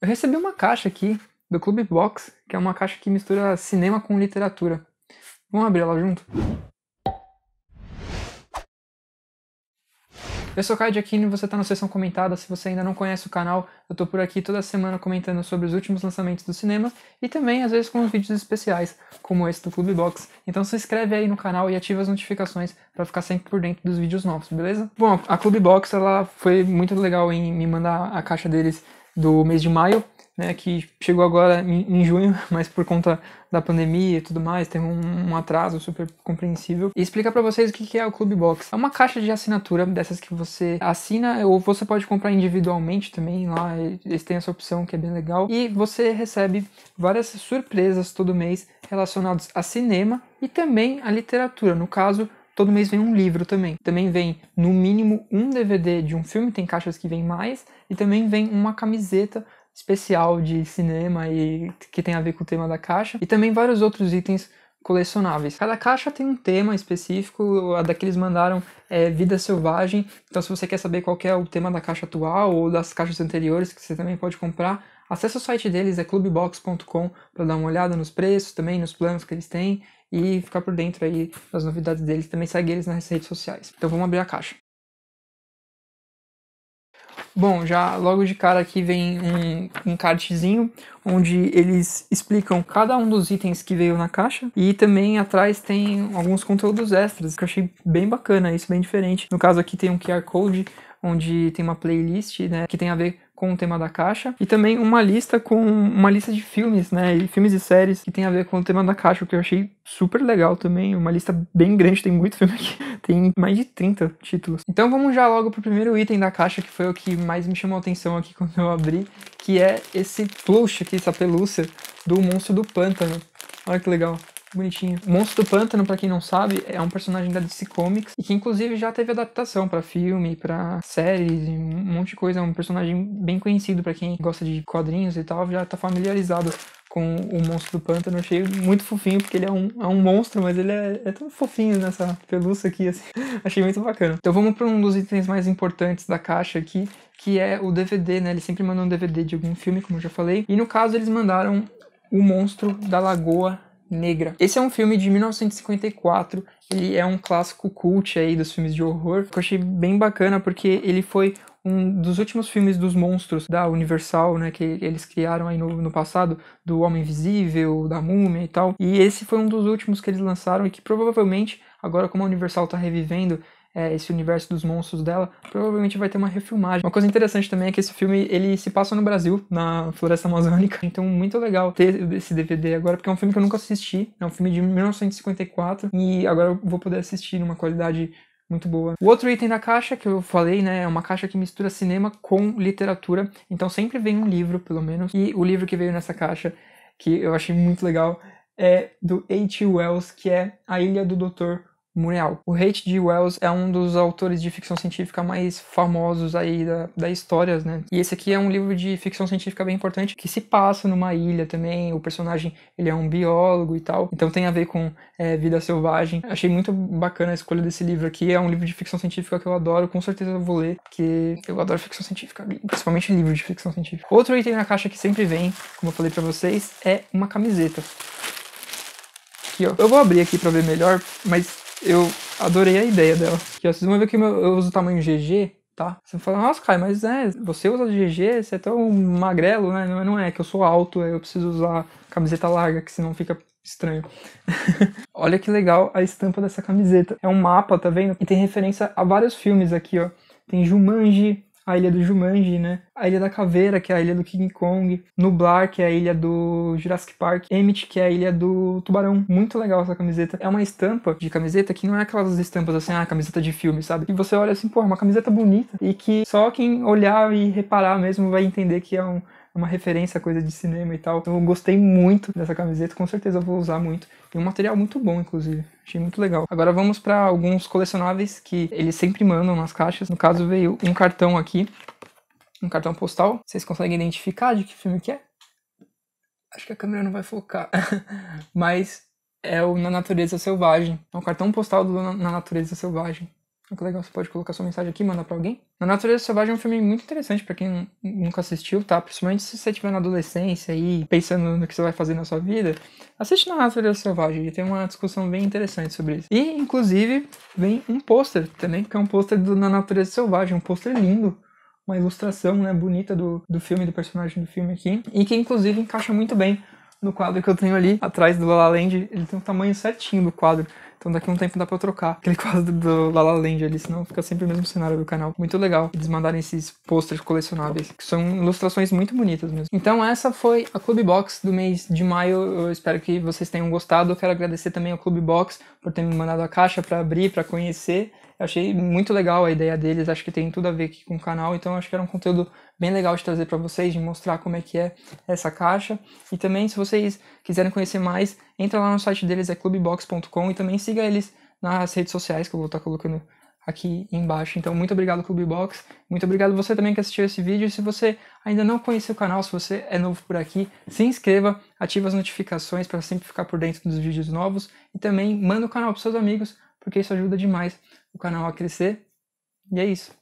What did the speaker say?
Eu recebi uma caixa aqui do Clube Box, que é uma caixa que mistura cinema com literatura. Vamos abrir ela junto? Eu sou o Caio Aquino e você está na Sessão Comentada. Se você ainda não conhece o canal, eu estou por aqui toda semana comentando sobre os últimos lançamentos do cinema e também, às vezes, com vídeos especiais, como esse do Clube Box. Então se inscreve aí no canal e ativa as notificações para ficar sempre por dentro dos vídeos novos, beleza? Bom, a Clube Box ela foi muito legal em me mandar a caixa deles do mês de maio, né, que chegou agora em, em, junho, mas por conta da pandemia e tudo mais, tem um, um atraso super compreensível. E explicar para vocês o que, que é o Clube Box. É uma caixa de assinatura dessas que você assina, ou você pode comprar individualmente também lá, eles têm essa opção que é bem legal. E você recebe várias surpresas todo mês relacionadas a cinema e também a literatura, no caso Todo mês vem um livro também. Também vem, no mínimo, um DVD de um filme, tem caixas que vem mais, e também vem uma camiseta especial de cinema e que tem a ver com o tema da caixa, e também vários outros itens colecionáveis. Cada caixa tem um tema específico, a daqueles mandaram é Vida Selvagem, então se você quer saber qual é o tema da caixa atual ou das caixas anteriores que você também pode comprar, acesse o site deles, é clubbox.com, para dar uma olhada nos preços também, nos planos que eles têm, e ficar por dentro aí das novidades deles. Também segue eles nas redes sociais. Então vamos abrir a caixa. Bom, já logo de cara aqui vem um encartezinho onde eles explicam cada um dos itens que veio na caixa e também atrás tem alguns conteúdos extras que eu achei bem bacana, isso bem diferente. No caso aqui tem um QR Code onde tem uma playlist, né, que tem a ver com o tema da caixa e também uma lista com uma lista de filmes, né, e filmes e séries que tem a ver com o tema da caixa, que eu achei super legal também, uma lista bem grande, tem muito filme aqui, tem mais de 30 títulos. Então vamos já logo pro primeiro item da caixa, que foi o que mais me chamou a atenção aqui quando eu abri, que é esse plush aqui, essa pelúcia do monstro do pântano. Olha que legal bonitinho. Monstro do Pântano, para quem não sabe, é um personagem da DC Comics e que inclusive já teve adaptação para filme, para séries, um monte de coisa. É um personagem bem conhecido para quem gosta de quadrinhos e tal, já tá familiarizado com o monstro do pântano. achei muito fofinho, porque ele é um, é um monstro, mas ele é, é tão fofinho nessa pelúcia aqui, assim. achei muito bacana. Então vamos para um dos itens mais importantes da caixa aqui, que é o DVD, né? Eles sempre mandam um DVD de algum filme, como eu já falei. E no caso, eles mandaram o monstro da lagoa Negra. Esse é um filme de 1954, ele é um clássico cult aí dos filmes de horror, que eu achei bem bacana porque ele foi um dos últimos filmes dos monstros da Universal, né, que eles criaram aí no, no passado, do Homem Invisível, da Múmia e tal. E esse foi um dos últimos que eles lançaram e que provavelmente, agora como a Universal tá revivendo, é, esse universo dos monstros dela, provavelmente vai ter uma refilmagem. Uma coisa interessante também é que esse filme ele se passa no Brasil, na floresta amazônica. Então, muito legal ter esse DVD agora, porque é um filme que eu nunca assisti. É um filme de 1954 e agora eu vou poder assistir numa qualidade muito boa. O outro item da caixa que eu falei, né, é uma caixa que mistura cinema com literatura. Então sempre vem um livro, pelo menos. E o livro que veio nessa caixa, que eu achei muito legal, é do H. Wells, que é A Ilha do Doutor Muriel. O Hate de Wells é um dos autores de ficção científica mais famosos aí da, da história, né? E esse aqui é um livro de ficção científica bem importante que se passa numa ilha também. O personagem, ele é um biólogo e tal, então tem a ver com é, vida selvagem. Achei muito bacana a escolha desse livro aqui. É um livro de ficção científica que eu adoro, com certeza eu vou ler, porque eu adoro ficção científica, principalmente livro de ficção científica. Outro item na caixa que sempre vem, como eu falei para vocês, é uma camiseta. Aqui, ó. Eu vou abrir aqui para ver melhor, mas eu adorei a ideia dela. vocês vão ver que eu uso o tamanho GG, tá? Você fala, nossa, Kai, mas é, você usa GG, você é tão magrelo, né? Não, não é, é que eu sou alto, eu preciso usar camiseta larga, que senão fica estranho. Olha que legal a estampa dessa camiseta. É um mapa, tá vendo? E tem referência a vários filmes aqui, ó. Tem Jumanji, a ilha do Jumanji, né? A Ilha da Caveira, que é a ilha do King Kong, Nublar, que é a ilha do Jurassic Park, Emmett, que é a ilha do Tubarão. Muito legal essa camiseta. É uma estampa de camiseta que não é aquelas estampas assim, ah, camiseta de filme, sabe? E você olha assim, pô, é uma camiseta bonita e que só quem olhar e reparar mesmo vai entender que é um uma referência a coisa de cinema e tal. Eu gostei muito dessa camiseta, com certeza eu vou usar muito. E um material muito bom, inclusive. Achei muito legal. Agora vamos para alguns colecionáveis que eles sempre mandam nas caixas. No caso, veio um cartão aqui, um cartão postal. Vocês conseguem identificar de que filme que é? Acho que a câmera não vai focar. Mas é o Na Natureza Selvagem. É um cartão postal do Na Natureza Selvagem. Que legal, você pode colocar sua mensagem aqui e mandar pra alguém. A Natureza Selvagem é um filme muito interessante para quem nunca assistiu, tá? Principalmente se você estiver na adolescência e pensando no que você vai fazer na sua vida. Assiste na Natureza Selvagem, e tem uma discussão bem interessante sobre isso. E, inclusive, vem um pôster também, que é um pôster do Na Natureza Selvagem, um pôster lindo uma ilustração né, bonita do, do filme, do personagem do filme aqui, e que inclusive encaixa muito bem no quadro que eu tenho ali atrás do Lala La Land, ele tem o tamanho certinho do quadro. Então daqui a um tempo dá pra trocar aquele quadro do Lala La Land ali, senão fica sempre o mesmo cenário do canal. Muito legal eles mandarem esses posters colecionáveis, que são ilustrações muito bonitas mesmo. Então essa foi a Club Box do mês de maio. Eu espero que vocês tenham gostado. Eu quero agradecer também ao Club Box por ter me mandado a caixa para abrir, para conhecer. Eu achei muito legal a ideia deles, acho que tem tudo a ver aqui com o canal, então acho que era um conteúdo bem legal de trazer para vocês, de mostrar como é que é essa caixa. E também, se vocês quiserem conhecer mais, entra lá no site deles, é clubbox.com e também siga eles nas redes sociais, que eu vou estar colocando aqui embaixo. Então, muito obrigado, Clube Box. Muito obrigado você também que assistiu esse vídeo. E se você ainda não conhece o canal, se você é novo por aqui, se inscreva, ative as notificações para sempre ficar por dentro dos vídeos novos e também manda o canal para seus amigos, porque isso ajuda demais o canal a crescer. E é isso.